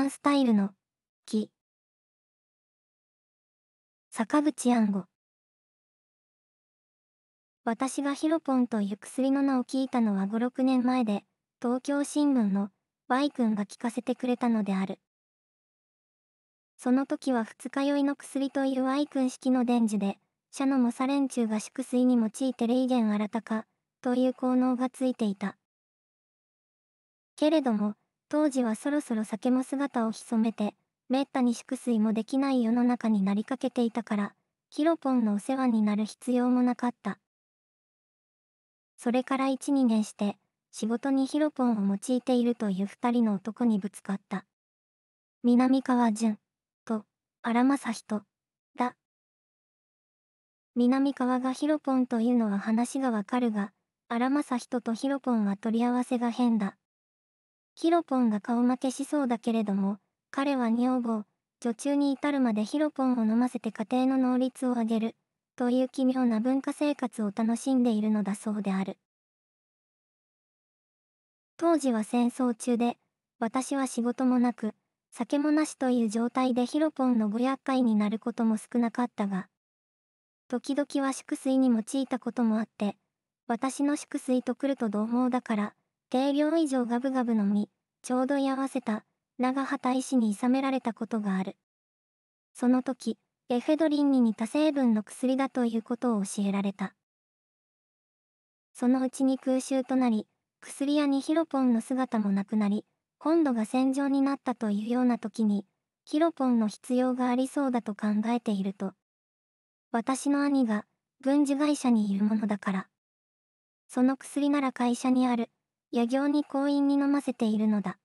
ンスタイルの木坂口安吾私がヒロポンという薬の名を聞いたのは56年前で東京新聞の Y 君が聞かせてくれたのであるその時は二日酔いの薬という Y 君式の伝授で社の猛者連中が粛水に用いて霊源新たかという効能がついていたけれども当時はそろそろ酒も姿を潜めて、めったに祝水もできない世の中になりかけていたから、ヒロポンのお世話になる必要もなかった。それから1、2年して、仕事にヒロポンを用いているという2人の男にぶつかった。南川淳と荒正人だ。南川がヒロポンというのは話がわかるが、荒正人とヒロポンは取り合わせが変だ。ヒロポンが顔負けしそうだけれども、彼は女房、女中に至るまでヒロポンを飲ませて家庭の能率を上げる、という奇妙な文化生活を楽しんでいるのだそうである。当時は戦争中で、私は仕事もなく、酒もなしという状態でヒロポンのご厄介になることも少なかったが、時々は祝水に用いたこともあって、私の祝水と来ると同網だから、定量以上ガブガブ飲み、ちょうど居合わせた、長畑医師に諌められたことがある。その時、エフェドリンに似た成分の薬だということを教えられた。そのうちに空襲となり、薬屋にヒロポンの姿もなくなり、今度が戦場になったというような時に、ヒロポンの必要がありそうだと考えていると。私の兄が、軍事会社にいるものだから。その薬なら会社にある、野行に行員に飲ませているのだ。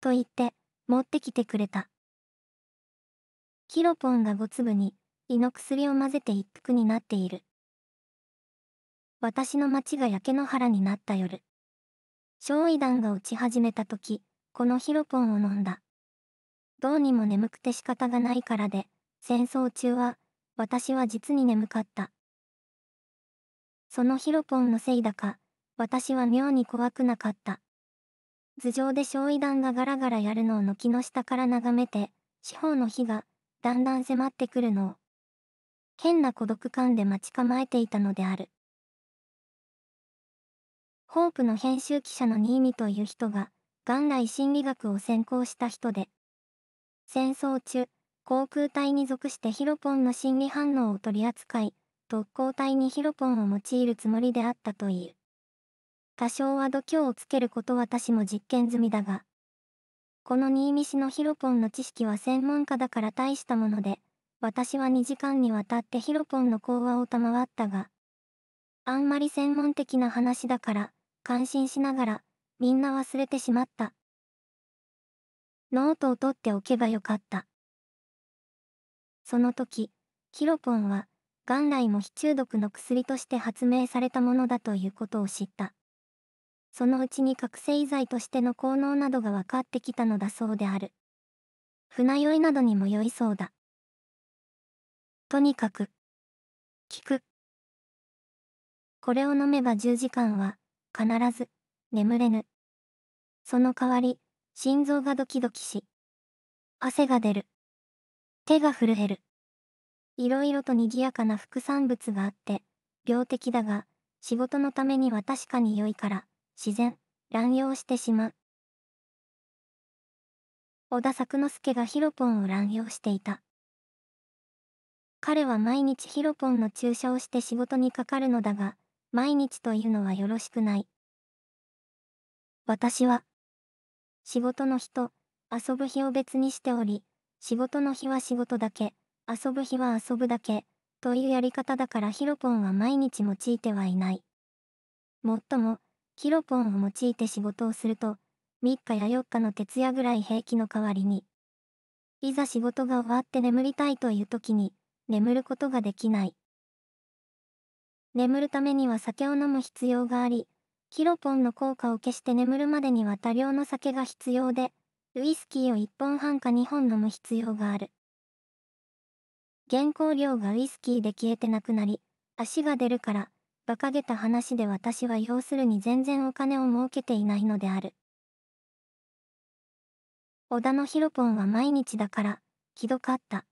と言って、持ってきてくれた。キロポンが5粒に、胃の薬を混ぜて一服になっている。私の町が焼け野原になった夜。焼夷弾が打ち始めた時、このヒロポンを飲んだ。どうにも眠くて仕方がないからで、戦争中は、私は実に眠かった。そのヒロポンのせいだか、私は妙に怖くなかった。頭上で焼夷弾がガラガラやるのを軒の下から眺めて、四方の火が、だんだん迫ってくるのを、変な孤独感で待ち構えていたのである。ホープの編集記者の新見という人が、元来心理学を専攻した人で、戦争中、航空隊に属してヒロポンの心理反応を取り扱い、特攻隊にヒロポンを用いるつもりであったという。多少は度胸をつけること私も実験済みだが。この新見市のヒロポンの知識は専門家だから大したもので、私は2時間にわたってヒロポンの講話を賜ったが、あんまり専門的な話だから、感心しながら、みんな忘れてしまった。ノートを取っておけばよかった。その時、ヒロポンは、元来も非中毒の薬として発明されたものだということを知った。そのうちに覚醒剤としての効能などが分かってきたのだそうである。船酔いなどにも酔いそうだ。とにかく、聞く。これを飲めば10時間は、必ず、眠れぬ。その代わり、心臓がドキドキし、汗が出る。手が震える。いろいろと賑やかな副産物があって、病的だが、仕事のためには確かに良いから、自然、乱用してしまう。織田作之助がヒロポンを乱用していた。彼は毎日ヒロポンの注射をして仕事にかかるのだが、毎日というのはよろしくない。私は、仕事の日と遊ぶ日を別にしており、仕事の日は仕事だけ、遊ぶ日は遊ぶだけ、というやり方だからヒロポンは毎日用いてはいない。もっとも、キロポンを用いて仕事をすると、3日や4日の徹夜ぐらい平気の代わりに。いざ仕事が終わって眠りたいという時に、眠ることができない。眠るためには酒を飲む必要があり、キロポンの効果を消して眠るまでには多量の酒が必要で、ウイスキーを1本半か2本飲む必要がある。原稿料がウイスキーで消えてなくなり、足が出るから、馬鹿げた話で私は要するに全然お金を儲けていないのである。小田のヒロポンは毎日だから、ひどかった。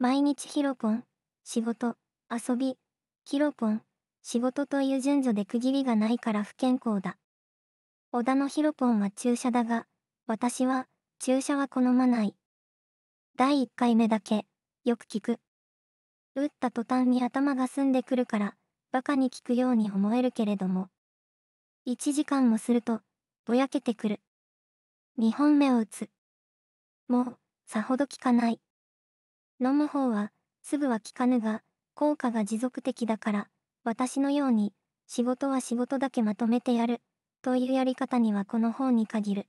毎日ヒロポン、仕事、遊び、ヒロポン、仕事という順序で区切りがないから不健康だ。小田のヒロポンは注射だが、私は、注射は好まない。第1回目だけ、よく聞く。打った途端に頭が澄んでくるから、馬鹿に聞くように思えるけれども、1時間もすると、ぼやけてくる。2本目を打つ。もう、さほど効かない。飲む方は、すぐは効かぬが、効果が持続的だから、私のように、仕事は仕事だけまとめてやる、というやり方にはこの方に限る。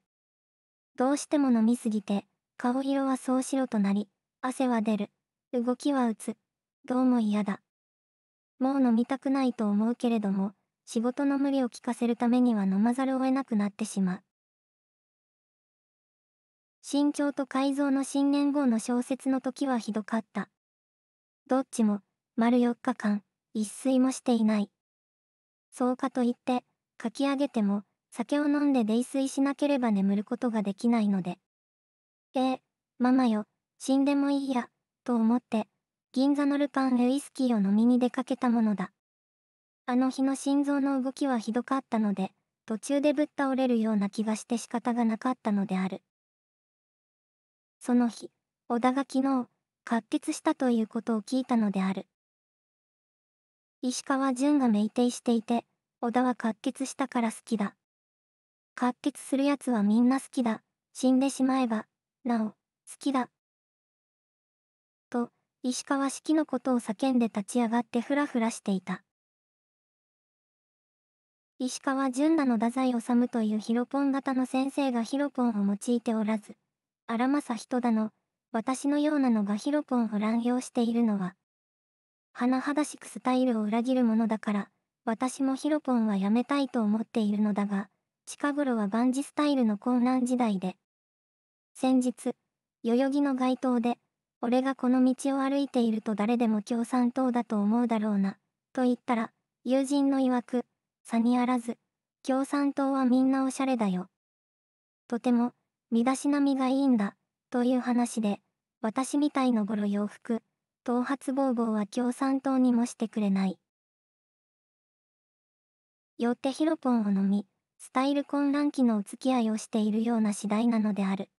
どうしても飲みすぎて、顔色はそう白となり、汗は出る。動きは打つ。どうも嫌だ。もう飲みたくないと思うけれども、仕事の無理を聞かせるためには飲まざるを得なくなってしまう。新潮と改造の新年号の小説の時はひどかった。どっちも、丸4日間、一睡もしていない。そうかといって、書き上げても、酒を飲んで泥酔しなければ眠ることができないので。ええ、ママよ、死んでもいいや、と思って、銀座のルパンウイスキーを飲みに出かけたものだ。あの日の心臓の動きはひどかったので、途中でぶっ倒れるような気がして仕方がなかったのである。その日、小田が昨日、滑血したということを聞いたのである。石川淳が酩酊していて、小田は滑血したから好きだ。滑血するやつはみんな好きだ。死んでしまえば、なお、好きだ、石川式のことを叫んで立ち上がってふらふらしていた。石川純太の太宰治というヒロポン型の先生がヒロポンを用いておらず、荒政人だの、私のようなのがヒロポンを乱用しているのは、甚だしくスタイルを裏切るものだから、私もヒロポンはやめたいと思っているのだが、近頃は万事スタイルの混乱時代で。先日、代々木の街頭で、俺がこの道を歩いていると誰でも共産党だと思うだろうな、と言ったら、友人の曰く、さにあらず、共産党はみんなおしゃれだよ。とても、身だしなみがいいんだ、という話で、私みたいの頃洋服、頭髪ボーボーは共産党にもしてくれない。よってヒロポンを飲み、スタイル混乱期のお付き合いをしているような次第なのである。